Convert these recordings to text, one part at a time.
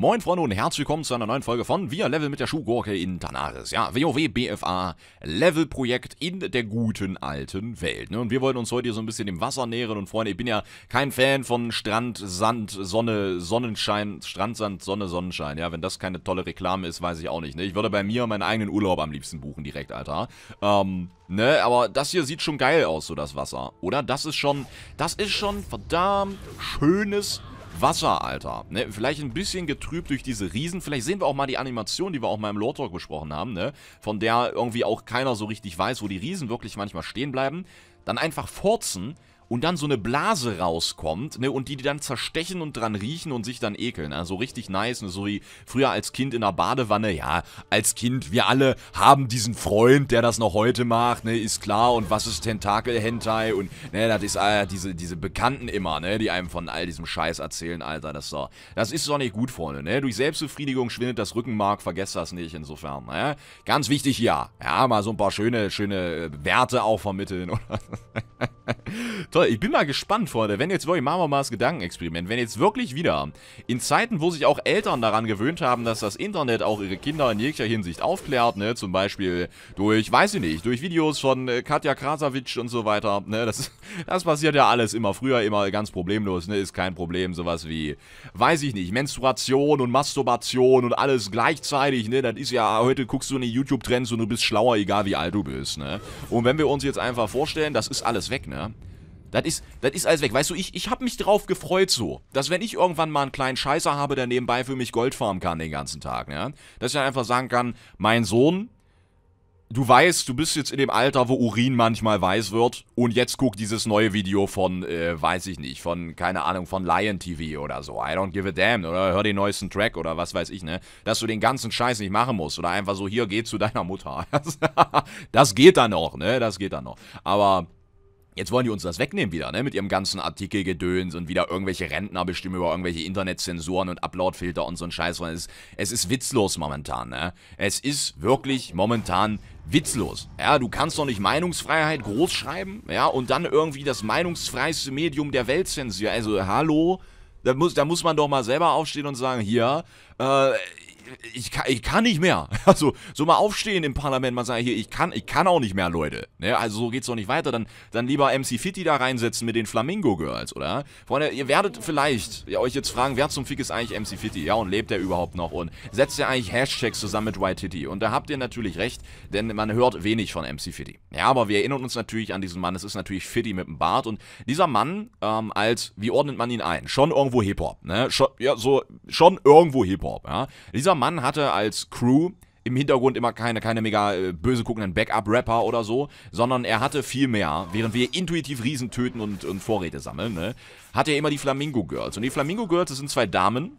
Moin Freunde und herzlich willkommen zu einer neuen Folge von Wir Level mit der Schuhgurke in Tanaris. Ja, WoW BFA Level Projekt in der guten alten Welt. Ne? Und wir wollen uns heute hier so ein bisschen dem Wasser nähern und Freunde, ich bin ja kein Fan von Strand, Sand, Sonne, Sonnenschein, Strand, Sand, Sonne, Sonnenschein. Ja, wenn das keine tolle Reklame ist, weiß ich auch nicht. Ne? Ich würde bei mir meinen eigenen Urlaub am liebsten buchen direkt, Alter. Ähm, ne, aber das hier sieht schon geil aus, so das Wasser. Oder? Das ist schon, das ist schon verdammt schönes Wasser, Alter. Ne? Vielleicht ein bisschen getrübt durch diese Riesen. Vielleicht sehen wir auch mal die Animation, die wir auch mal im Lord Talk besprochen haben, ne? Von der irgendwie auch keiner so richtig weiß, wo die Riesen wirklich manchmal stehen bleiben. Dann einfach furzen und dann so eine Blase rauskommt, ne, und die die dann zerstechen und dran riechen und sich dann ekeln. Also richtig nice, ne, so wie früher als Kind in der Badewanne, ja, als Kind, wir alle haben diesen Freund, der das noch heute macht, ne, ist klar und was ist Tentakel-Hentai und, ne, das ist äh, diese, diese Bekannten immer, ne, die einem von all diesem Scheiß erzählen, Alter, das ist doch, das ist doch nicht gut, Freunde, ne, durch Selbstbefriedigung schwindet das Rückenmark, vergesst das nicht, insofern, ne, ganz wichtig ja, ja, mal so ein paar schöne, schöne Werte auch vermitteln oder Toll, ich bin mal gespannt, Freunde. Wenn jetzt wirklich, machen wir mal das Gedankenexperiment. Wenn jetzt wirklich wieder in Zeiten, wo sich auch Eltern daran gewöhnt haben, dass das Internet auch ihre Kinder in jeglicher Hinsicht aufklärt, ne, zum Beispiel durch, weiß ich nicht, durch Videos von äh, Katja Krasavitsch und so weiter, ne, das, das passiert ja alles immer früher, immer ganz problemlos, ne, ist kein Problem, sowas wie, weiß ich nicht, Menstruation und Masturbation und alles gleichzeitig, ne, das ist ja, heute guckst du in die YouTube-Trends und du bist schlauer, egal wie alt du bist, ne. Und wenn wir uns jetzt einfach vorstellen, das ist alles weg, ne. Das ist, das ist alles weg. Weißt du, ich, ich habe mich drauf gefreut so, dass wenn ich irgendwann mal einen kleinen Scheißer habe, der nebenbei für mich Gold farmen kann den ganzen Tag, ja, dass ich dann einfach sagen kann, mein Sohn, du weißt, du bist jetzt in dem Alter, wo Urin manchmal weiß wird und jetzt guck dieses neue Video von, äh, weiß ich nicht, von, keine Ahnung, von Lion TV oder so. I don't give a damn. Oder hör den neuesten Track oder was weiß ich, ne? Dass du den ganzen Scheiß nicht machen musst. Oder einfach so, hier, geh zu deiner Mutter. das geht dann noch, ne? Das geht dann noch. Aber Jetzt wollen die uns das wegnehmen wieder, ne? Mit ihrem ganzen Artikelgedöns und wieder irgendwelche Rentner bestimmen über irgendwelche Internetzensoren und Uploadfilter und so ein Scheiß. Es, es ist witzlos momentan, ne? Es ist wirklich momentan witzlos. Ja, du kannst doch nicht Meinungsfreiheit groß schreiben, ja, und dann irgendwie das meinungsfreiste Medium der Welt zensieren. Also, hallo? Da muss, da muss man doch mal selber aufstehen und sagen, hier, äh, ich kann, ich kann nicht mehr. Also, so mal aufstehen im Parlament, mal sagen, hier, ich kann, ich kann auch nicht mehr, Leute. Ne? Also, so geht's doch nicht weiter. Dann, dann lieber MC Fitti da reinsetzen mit den Flamingo-Girls, oder? Freunde, ihr werdet vielleicht ja, euch jetzt fragen, wer zum Fick ist eigentlich MC Fitti? Ja, und lebt er überhaupt noch? Und setzt ihr eigentlich Hashtags zusammen mit White Titty? Und da habt ihr natürlich recht, denn man hört wenig von MC Fitti. Ja, aber wir erinnern uns natürlich an diesen Mann. Es ist natürlich Fitti mit dem Bart. Und dieser Mann, ähm, als, wie ordnet man ihn ein? Schon irgendwo Hip-Hop, ne? Schon, ja, so, schon irgendwo Hip-Hop, ja? Dieser Mann hatte als Crew im Hintergrund immer keine, keine mega äh, böse guckenden Backup-Rapper oder so, sondern er hatte viel mehr, während wir intuitiv Riesen töten und, und Vorräte sammeln, ne, hatte er immer die Flamingo Girls. Und die Flamingo Girls, das sind zwei Damen,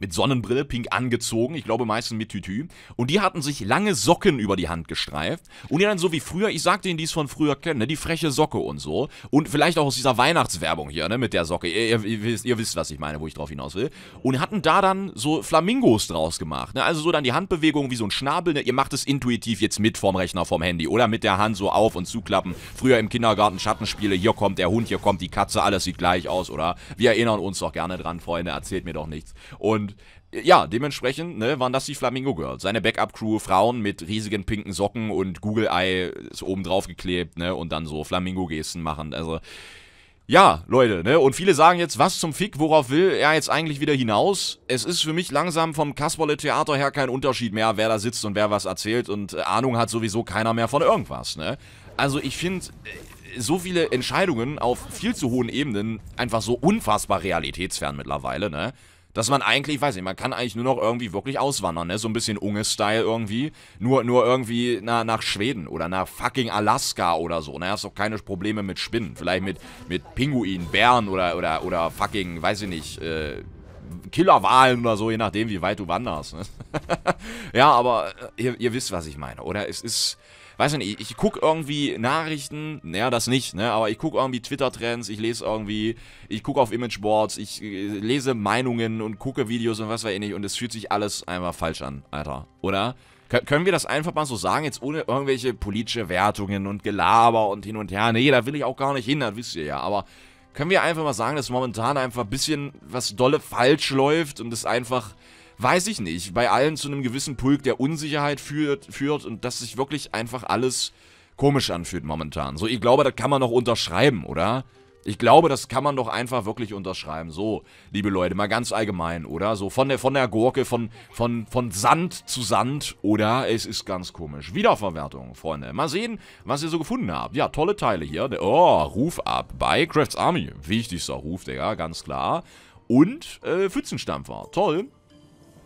mit Sonnenbrille, pink angezogen, ich glaube meistens mit Tütü. Und die hatten sich lange Socken über die Hand gestreift. Und die dann so wie früher, ich sagte ihnen, die es von früher kennen, ne? die freche Socke und so. Und vielleicht auch aus dieser Weihnachtswerbung hier, ne, mit der Socke. Ihr, ihr, ihr, wisst, ihr wisst, was ich meine, wo ich drauf hinaus will. Und hatten da dann so Flamingos draus gemacht, ne? Also so dann die Handbewegung wie so ein Schnabel, ne? Ihr macht es intuitiv jetzt mit vom Rechner, vom Handy oder mit der Hand so auf und zuklappen. Früher im Kindergarten Schattenspiele, hier kommt der Hund, hier kommt die Katze, alles sieht gleich aus, oder? Wir erinnern uns doch gerne dran, Freunde, erzählt mir doch nichts. Und äh, ja, dementsprechend ne, waren das die Flamingo Girls. Seine Backup-Crew, Frauen mit riesigen pinken Socken und Google Eye ist oben drauf geklebt, ne, und dann so Flamingo-Gesten machen. Also, ja, Leute, ne, und viele sagen jetzt, was zum Fick, worauf will er jetzt eigentlich wieder hinaus? Es ist für mich langsam vom Kasperle-Theater her kein Unterschied mehr, wer da sitzt und wer was erzählt und äh, Ahnung hat sowieso keiner mehr von irgendwas, ne. Also, ich finde äh, so viele Entscheidungen auf viel zu hohen Ebenen einfach so unfassbar realitätsfern mittlerweile, ne? dass man eigentlich, ich weiß nicht, man kann eigentlich nur noch irgendwie wirklich auswandern, ne? So ein bisschen Unge-Style irgendwie. Nur, nur irgendwie na, nach Schweden oder nach fucking Alaska oder so. Ne? Hast doch keine Probleme mit Spinnen. Vielleicht mit, mit Pinguinen, Bären oder, oder, oder fucking, weiß ich nicht, äh, Killerwahlen oder so, je nachdem, wie weit du wanderst. Ne? ja, aber äh, ihr, ihr wisst, was ich meine, oder? Es ist weiß nicht, ich, ich gucke irgendwie Nachrichten, naja, das nicht, ne, aber ich gucke irgendwie Twitter-Trends, ich lese irgendwie, ich gucke auf Imageboards, ich äh, lese Meinungen und gucke Videos und was weiß ich nicht und es fühlt sich alles einmal falsch an, Alter, oder? Kön können wir das einfach mal so sagen, jetzt ohne irgendwelche politische Wertungen und Gelaber und hin und her? Nee, da will ich auch gar nicht hin, das wisst ihr ja, aber können wir einfach mal sagen, dass momentan einfach ein bisschen was dolle falsch läuft und es einfach weiß ich nicht, bei allen zu einem gewissen Pulk der Unsicherheit führt, führt und dass sich wirklich einfach alles komisch anfühlt momentan. So, ich glaube, das kann man doch unterschreiben, oder? Ich glaube, das kann man doch einfach wirklich unterschreiben. So, liebe Leute, mal ganz allgemein, oder? So von der, von der Gurke, von, von, von Sand zu Sand, oder? Es ist ganz komisch. Wiederverwertung, Freunde. Mal sehen, was ihr so gefunden habt. Ja, tolle Teile hier. Oh, Ruf ab bei Crafts Army. Wichtigster Ruf, Digga, ganz klar. Und äh, Pfützenstampfer. Toll.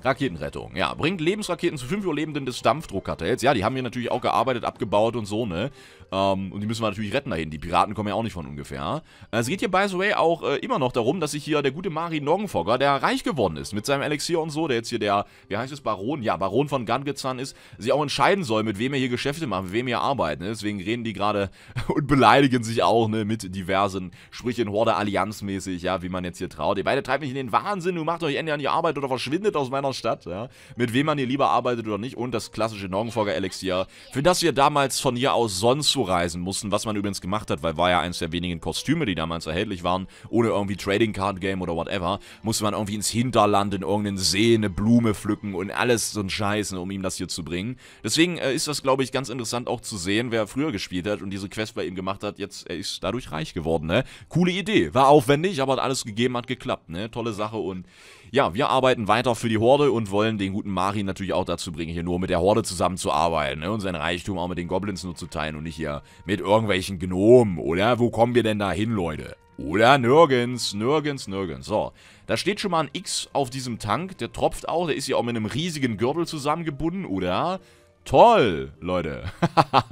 Raketenrettung. Ja, bringt Lebensraketen zu fünf Überlebenden des Dampfdruckkartells. Ja, die haben hier natürlich auch gearbeitet, abgebaut und so, ne? Ähm, und die müssen wir natürlich retten dahin. Die Piraten kommen ja auch nicht von ungefähr. Äh, es geht hier, by the way, auch äh, immer noch darum, dass sich hier der gute Mari Noggenfogger, der reich geworden ist mit seinem Elixier und so, der jetzt hier der, wie heißt es, Baron, ja, Baron von Gangezan ist, sich auch entscheiden soll, mit wem er hier Geschäfte macht, mit wem er arbeitet. Ne? Deswegen reden die gerade und beleidigen sich auch, ne, mit diversen, sprich in Horde Allianz mäßig, ja, wie man jetzt hier traut. Ihr beide treibt mich in den Wahnsinn, du macht euch entweder an die Arbeit oder verschwindet aus meiner Stadt, ja. Mit wem man hier lieber arbeitet oder nicht und das klassische Norgenfolger-Elixier, für das wir damals von hier aus sonst so reisen mussten, was man übrigens gemacht hat, weil war ja eins der wenigen Kostüme, die damals erhältlich waren, ohne irgendwie Trading Card Game oder whatever, musste man irgendwie ins Hinterland in irgendeinen See eine Blume pflücken und alles so ein Scheiß, ne, um ihm das hier zu bringen. Deswegen äh, ist das, glaube ich, ganz interessant auch zu sehen, wer früher gespielt hat und diese Quest bei ihm gemacht hat, jetzt er ist dadurch reich geworden, ne? Coole Idee, war aufwendig, aber hat alles gegeben hat geklappt, ne? Tolle Sache und ja, wir arbeiten weiter für die Horde und wollen den guten Mari natürlich auch dazu bringen, hier nur mit der Horde zusammenzuarbeiten ne? und sein Reichtum auch mit den Goblins nur zu teilen und nicht hier mit irgendwelchen Gnomen, oder? Wo kommen wir denn da hin, Leute? Oder nirgends, nirgends, nirgends. So, da steht schon mal ein X auf diesem Tank, der tropft auch, der ist ja auch mit einem riesigen Gürtel zusammengebunden, oder? Toll, Leute.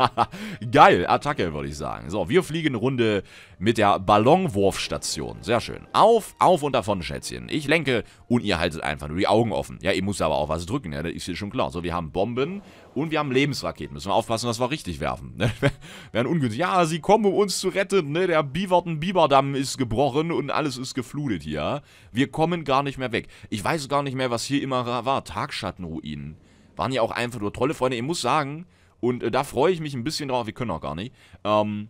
Geil, Attacke, würde ich sagen. So, wir fliegen eine Runde mit der Ballonwurfstation. Sehr schön. Auf, auf und davon, Schätzchen. Ich lenke und ihr haltet einfach nur die Augen offen. Ja, ihr müsst aber auch was drücken, ja, das ist hier schon klar. So, wir haben Bomben und wir haben Lebensraketen. Müssen wir aufpassen, dass wir richtig werfen. Ne? Wären ungünstig. Ja, sie kommen, um uns zu retten. Ne? Der Biverten Biberdamm ist gebrochen und alles ist geflutet hier. Wir kommen gar nicht mehr weg. Ich weiß gar nicht mehr, was hier immer war. Tagschattenruinen waren ja auch einfach nur tolle Freunde. Ich muss sagen, und äh, da freue ich mich ein bisschen drauf, wir können auch gar nicht. Ähm,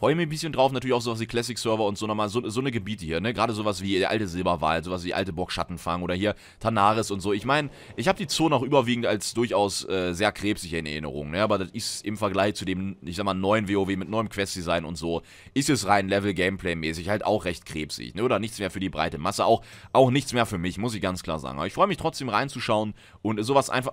Freue mich ein bisschen drauf, natürlich auch sowas wie Classic-Server und so nochmal, so, so eine Gebiete hier, ne? Gerade sowas wie der alte Silberwald, sowas wie alte Bockschattenfang oder hier Tanaris und so. Ich meine, ich habe die Zone auch überwiegend als durchaus äh, sehr krebsig in Erinnerung, ne? Aber das ist im Vergleich zu dem, ich sag mal, neuen WoW mit neuem Quest-Design und so, ist es rein Level-Gameplay-mäßig halt auch recht krebsig, ne? Oder nichts mehr für die breite Masse, auch, auch nichts mehr für mich, muss ich ganz klar sagen. Aber ich freue mich trotzdem reinzuschauen und sowas einfach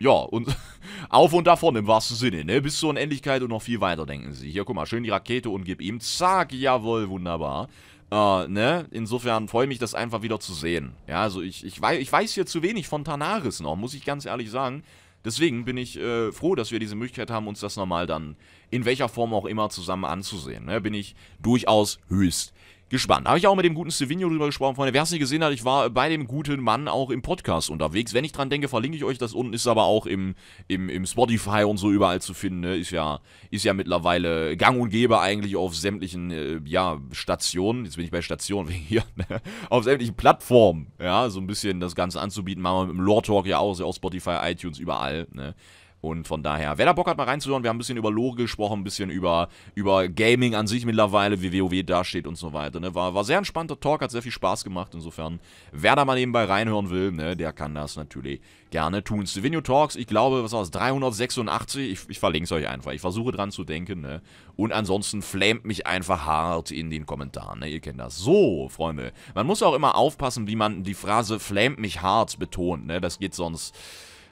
ja, und auf und davon im wahrsten Sinne, ne? Bis zur Unendlichkeit und noch viel weiter, denken sie. Hier, guck mal, schön die Rakete und gib ihm. Zack, jawohl, wunderbar. Äh, ne? Insofern freue ich mich das einfach wieder zu sehen. Ja, also ich, ich, weiß, ich weiß hier zu wenig von Tanaris noch, muss ich ganz ehrlich sagen. Deswegen bin ich äh, froh, dass wir diese Möglichkeit haben, uns das nochmal dann in welcher Form auch immer zusammen anzusehen. Ne? Bin ich durchaus höchst gespannt. Habe ich auch mit dem guten Stevino drüber gesprochen, Freunde. Wer es nicht gesehen hat, ich war bei dem guten Mann auch im Podcast unterwegs. Wenn ich dran denke, verlinke ich euch das unten. Ist aber auch im, im, im Spotify und so überall zu finden. Ne? Ist, ja, ist ja mittlerweile gang und gäbe eigentlich auf sämtlichen äh, ja, Stationen. Jetzt bin ich bei Stationen wegen hier. Ne? Auf sämtlichen Plattformen. Ja, so ein bisschen das Ganze anzubieten. Machen wir mit dem Lore Talk ja auch. Ist ja auch Spotify, iTunes, überall. Ne? Und von daher, wer da Bock hat, mal reinzuhören, wir haben ein bisschen über Lore gesprochen, ein bisschen über, über Gaming an sich mittlerweile, wie WoW dasteht und so weiter. Ne? War, war sehr entspannter Talk, hat sehr viel Spaß gemacht. Insofern, wer da mal nebenbei reinhören will, ne, der kann das natürlich gerne tun. Stevenio Talks, ich glaube, was war das, 386? Ich, ich verlinke es euch einfach. Ich versuche dran zu denken. Ne? Und ansonsten flamet mich einfach hart in den Kommentaren. Ne? Ihr kennt das. So, Freunde, man muss auch immer aufpassen, wie man die Phrase flamet mich hart betont. Ne? Das geht sonst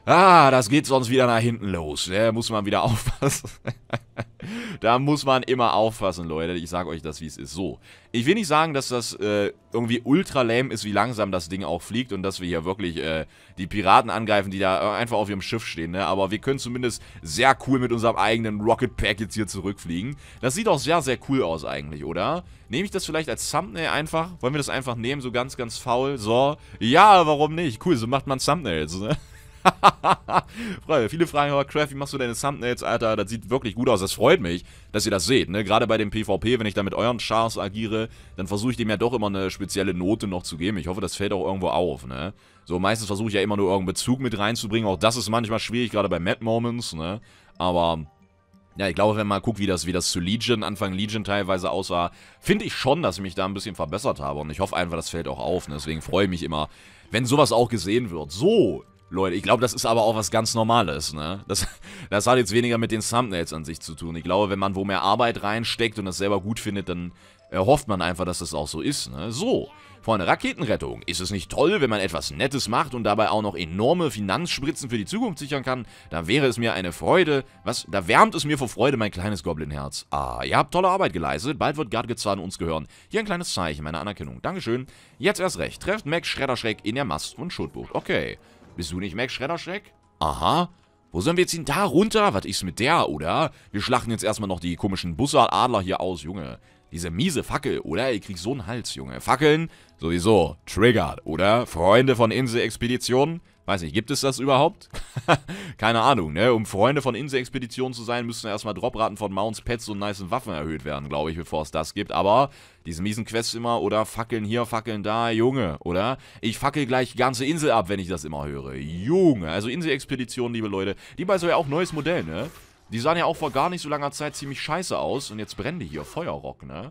Ah, das geht sonst wieder nach hinten los. Da muss man wieder aufpassen. da muss man immer aufpassen, Leute. Ich sag euch das, wie es ist. So, ich will nicht sagen, dass das äh, irgendwie ultra lame ist, wie langsam das Ding auch fliegt und dass wir hier wirklich äh, die Piraten angreifen, die da äh, einfach auf ihrem Schiff stehen. Ne? Aber wir können zumindest sehr cool mit unserem eigenen Rocket Pack jetzt hier zurückfliegen. Das sieht auch sehr, sehr cool aus eigentlich, oder? Nehme ich das vielleicht als Thumbnail einfach? Wollen wir das einfach nehmen, so ganz, ganz faul? So, ja, warum nicht? Cool, so macht man Thumbnails, ne? Freunde, viele fragen aber, Craft, wie machst du deine Thumbnails, Alter? Das sieht wirklich gut aus. Das freut mich, dass ihr das seht, ne? Gerade bei dem PvP, wenn ich da mit euren Chars agiere, dann versuche ich dem ja doch immer eine spezielle Note noch zu geben. Ich hoffe, das fällt auch irgendwo auf, ne? So, meistens versuche ich ja immer nur irgendeinen Bezug mit reinzubringen. Auch das ist manchmal schwierig, gerade bei Mad Moments, ne? Aber ja, ich glaube, wenn man guckt, wie das, wie das zu Legion, Anfang Legion teilweise aussah, finde ich schon, dass ich mich da ein bisschen verbessert habe. Und ich hoffe einfach, das fällt auch auf. Ne? Deswegen freue ich mich immer, wenn sowas auch gesehen wird. So, Leute. Ich glaube, das ist aber auch was ganz Normales, ne? Das, das hat jetzt weniger mit den Thumbnails an sich zu tun. Ich glaube, wenn man wo mehr Arbeit reinsteckt und das selber gut findet, dann erhofft man einfach, dass das auch so ist, ne? So, Freunde, Raketenrettung. Ist es nicht toll, wenn man etwas Nettes macht und dabei auch noch enorme Finanzspritzen für die Zukunft sichern kann? Da wäre es mir eine Freude. Was? Da wärmt es mir vor Freude mein kleines Goblinherz. Ah, ihr habt tolle Arbeit geleistet. Bald wird Gardgezahn uns gehören. Hier ein kleines Zeichen meiner Anerkennung. Dankeschön. Jetzt erst recht. Trefft Max Schredderschreck in der Mast- und Schuldbucht. Okay. Bist du nicht Max Schredderschreck? Aha. Wo sollen wir jetzt hin? Da runter? Was ist mit der, oder? Wir schlachten jetzt erstmal noch die komischen Bussardadler hier aus, Junge. Diese miese Fackel, oder? Ihr kriegt so einen Hals, Junge. Fackeln? Sowieso. Triggered, oder? Freunde von Insel-Expeditionen? Weiß nicht, gibt es das überhaupt? Keine Ahnung, ne? Um Freunde von Insel-Expeditionen zu sein, müssen erstmal Dropraten von Mounts, Pets und nice Waffen erhöht werden, glaube ich, bevor es das gibt. Aber diese miesen Quests immer oder Fackeln hier, Fackeln da, Junge, oder? Ich fackel gleich die ganze Insel ab, wenn ich das immer höre. Junge, also Insel-Expeditionen, liebe Leute, die bei so ja auch neues Modell, ne? Die sahen ja auch vor gar nicht so langer Zeit ziemlich scheiße aus und jetzt brennen die hier Feuerrock, ne?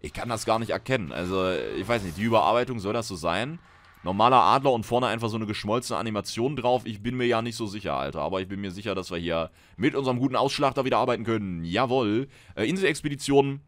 Ich kann das gar nicht erkennen. Also, ich weiß nicht, die Überarbeitung soll das so sein? normaler Adler und vorne einfach so eine geschmolzene Animation drauf. Ich bin mir ja nicht so sicher, Alter. Aber ich bin mir sicher, dass wir hier mit unserem guten Ausschlachter wieder arbeiten können. Jawohl. Äh, Inselexpedition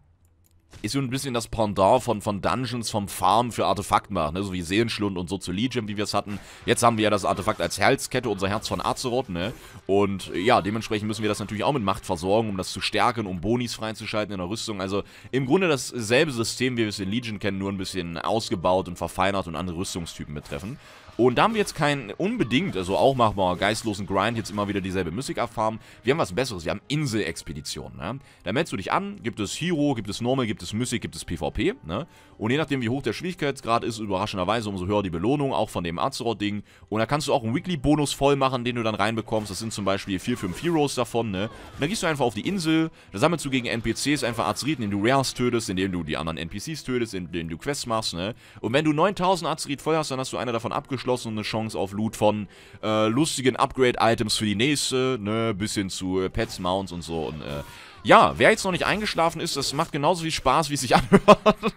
ist so ein bisschen das Pendant von, von Dungeons vom Farm für Artefaktmacht, ne? so wie Seelenschlund und so zu Legion, wie wir es hatten. Jetzt haben wir ja das Artefakt als Herzkette, unser Herz von Azeroth, ne? Und äh, ja, dementsprechend müssen wir das natürlich auch mit Macht versorgen, um das zu stärken, um Bonis freizuschalten in der Rüstung. Also im Grunde dasselbe System, wie wir es in Legion kennen, nur ein bisschen ausgebaut und verfeinert und andere Rüstungstypen betreffen. Und da haben wir jetzt kein unbedingt, also auch machen wir geistlosen Grind, jetzt immer wieder dieselbe Mystic abfarmen. Wir haben was Besseres, wir haben Insel-Expeditionen. Ne? Da meldest du dich an, gibt es Hero, gibt es Normal, gibt es Mystic, gibt es PvP. Ne? Und je nachdem, wie hoch der Schwierigkeitsgrad ist, überraschenderweise, umso höher die Belohnung, auch von dem Azeroth-Ding. Und da kannst du auch einen Weekly-Bonus voll machen, den du dann reinbekommst. Das sind zum Beispiel 4, 5 Heroes davon. Ne? Und dann gehst du einfach auf die Insel, da sammelst du gegen NPCs einfach Azeriten, indem du Rares tötest, indem du die anderen NPCs tötest, indem du Quests machst. Ne? Und wenn du 9000 Azerit voll hast, dann hast du einer davon abgeschlossen und eine Chance auf Loot von äh, lustigen Upgrade-Items für die nächste, ne, bis hin zu äh, Pets, Mounts und so. Und äh, ja, wer jetzt noch nicht eingeschlafen ist, das macht genauso viel Spaß, wie es sich anhört.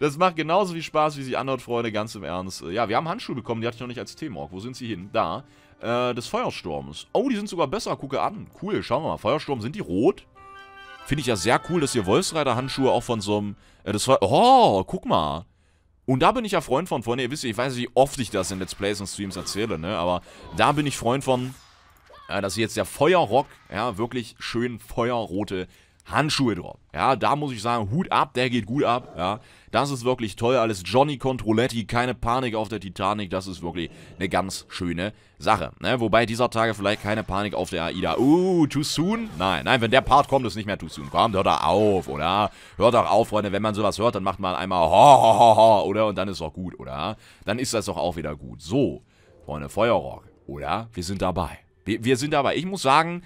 Das macht genauso viel Spaß, wie sie anhört, Freunde, ganz im Ernst. Ja, wir haben Handschuhe bekommen, die hatte ich noch nicht als Themenorg. Wo sind sie hin? Da. Äh, des Feuersturms. Oh, die sind sogar besser, gucke an. Cool, schauen wir mal. Feuersturm, sind die rot? Finde ich ja sehr cool, dass ihr Wolfsreiter-Handschuhe auch von so einem... Äh, das Feu oh, guck mal. Und da bin ich ja Freund von, Freunde. Ihr wisst, ja, ich weiß nicht, wie oft ich das in Let's Plays und Streams erzähle, ne? Aber da bin ich Freund von, äh, dass jetzt der Feuerrock, ja, wirklich schön feuerrote Handschuhe drauf. Ja, da muss ich sagen, Hut ab, der geht gut ab. Ja, das ist wirklich toll. Alles Johnny Controletti, keine Panik auf der Titanic. Das ist wirklich eine ganz schöne Sache. Ne? Wobei dieser Tage vielleicht keine Panik auf der AIDA. Uh, too soon? Nein, nein, wenn der Part kommt, ist nicht mehr too soon. Kommt, hört doch auf, oder? Hört doch auf, Freunde. Wenn man sowas hört, dann macht man einmal ho, ho, ho, ho, oder? Und dann ist doch gut, oder? Dann ist das doch auch wieder gut. So, Freunde, Feuerrock, oder? Wir sind dabei. wir, wir sind dabei. Ich muss sagen,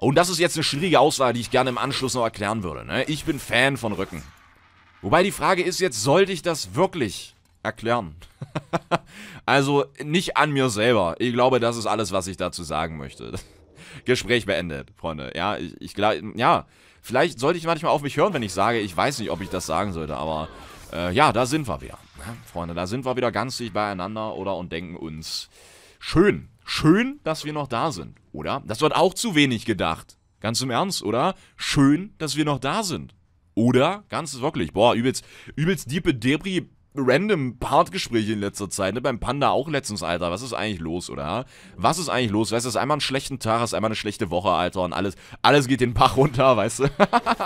und das ist jetzt eine schwierige Aussage, die ich gerne im Anschluss noch erklären würde. Ne? Ich bin Fan von Rücken. Wobei die Frage ist jetzt, sollte ich das wirklich erklären? also nicht an mir selber. Ich glaube, das ist alles, was ich dazu sagen möchte. Gespräch beendet, Freunde. Ja, ich, ich glaube, ja, vielleicht sollte ich manchmal auf mich hören, wenn ich sage, ich weiß nicht, ob ich das sagen sollte, aber äh, ja, da sind wir wieder. Ne? Freunde, da sind wir wieder ganz dicht beieinander oder und denken uns, schön, schön, dass wir noch da sind oder? Das wird auch zu wenig gedacht. Ganz im Ernst, oder? Schön, dass wir noch da sind. Oder? Ganz wirklich. Boah, übelst, übelst diepe Debris random Partgespräche in letzter Zeit, ne? Beim Panda auch letztens, Alter. Was ist eigentlich los, oder? Was ist eigentlich los? Weißt du, es ist einmal ein schlechten Tag, es ist einmal eine schlechte Woche, Alter. Und alles, alles geht den Bach runter, weißt du?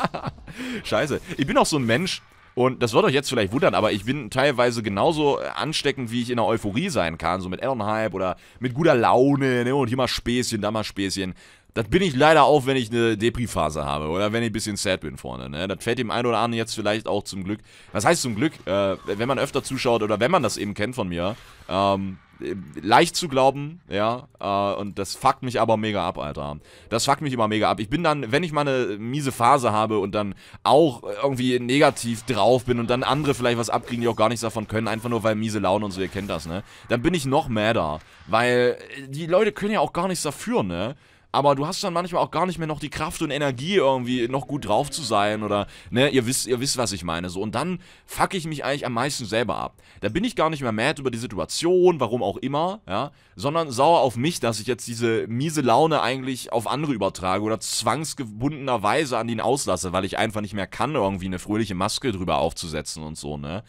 Scheiße. Ich bin auch so ein Mensch, und das wird euch jetzt vielleicht wundern, aber ich bin teilweise genauso äh, ansteckend, wie ich in der Euphorie sein kann. So mit Elon-Hype oder mit guter Laune ne? und hier mal Späßchen, da mal Späßchen. Das bin ich leider auch, wenn ich eine Depri-Phase habe oder wenn ich ein bisschen sad bin vorne. Ne? Das fällt dem einen oder anderen jetzt vielleicht auch zum Glück. Was heißt zum Glück? Äh, wenn man öfter zuschaut oder wenn man das eben kennt von mir, ähm, äh, leicht zu glauben, ja, äh, und das fuckt mich aber mega ab, Alter. Das fuckt mich immer mega ab. Ich bin dann, wenn ich mal eine miese Phase habe und dann auch irgendwie negativ drauf bin und dann andere vielleicht was abkriegen, die auch gar nichts davon können, einfach nur weil miese Laune und so, ihr kennt das, ne, dann bin ich noch madder, weil äh, die Leute können ja auch gar nichts dafür, ne, aber du hast dann manchmal auch gar nicht mehr noch die Kraft und Energie irgendwie noch gut drauf zu sein oder, ne, ihr wisst, ihr wisst, was ich meine, so. Und dann fuck ich mich eigentlich am meisten selber ab. Da bin ich gar nicht mehr mad über die Situation, warum auch immer, ja, sondern sauer auf mich, dass ich jetzt diese miese Laune eigentlich auf andere übertrage oder zwangsgebundenerweise an ihn auslasse, weil ich einfach nicht mehr kann, irgendwie eine fröhliche Maske drüber aufzusetzen und so, ne.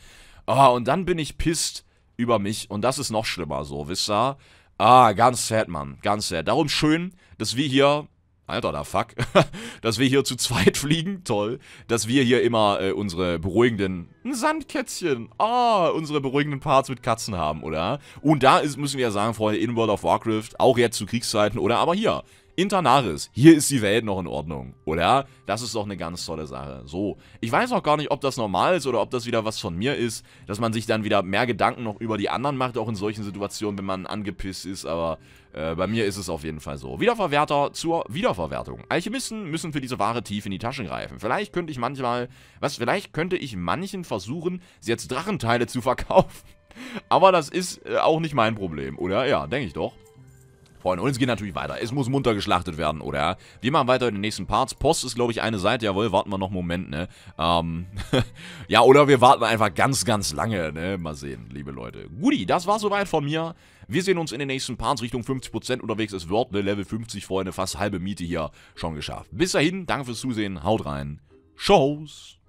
Ah, oh, und dann bin ich pisst über mich und das ist noch schlimmer, so, wisst ihr? Ah, ganz sad, Mann, ganz sad. Darum schön, dass wir hier Alter, da fuck. dass wir hier zu zweit fliegen, toll. Dass wir hier immer äh, unsere beruhigenden Ein Sandkätzchen, ah, oh, unsere beruhigenden Parts mit Katzen haben, oder? Und da ist, müssen wir ja sagen, Freunde, in World of Warcraft, auch jetzt zu Kriegszeiten, oder? Aber hier, Internaris, hier ist die Welt noch in Ordnung, oder? Das ist doch eine ganz tolle Sache. So, ich weiß auch gar nicht, ob das normal ist oder ob das wieder was von mir ist, dass man sich dann wieder mehr Gedanken noch über die anderen macht, auch in solchen Situationen, wenn man angepisst ist, aber äh, bei mir ist es auf jeden Fall so. Wiederverwerter zur Wiederverwertung. Alchemisten müssen für diese Ware tief in die Taschen greifen. Vielleicht könnte ich manchmal, was, vielleicht könnte ich manchen versuchen, sie jetzt Drachenteile zu verkaufen. Aber das ist äh, auch nicht mein Problem, oder? Ja, denke ich doch freuen. Und es geht natürlich weiter. Es muss munter geschlachtet werden, oder? Wir machen weiter in den nächsten Parts. Post ist, glaube ich, eine Seite. Jawohl, warten wir noch einen Moment, ne? Ähm, ja, oder wir warten einfach ganz, ganz lange, ne? Mal sehen, liebe Leute. Guti, das war soweit von mir. Wir sehen uns in den nächsten Parts Richtung 50% unterwegs. Es wird eine Level 50, Freunde. Fast halbe Miete hier schon geschafft. Bis dahin, danke fürs Zusehen. Haut rein. Shows.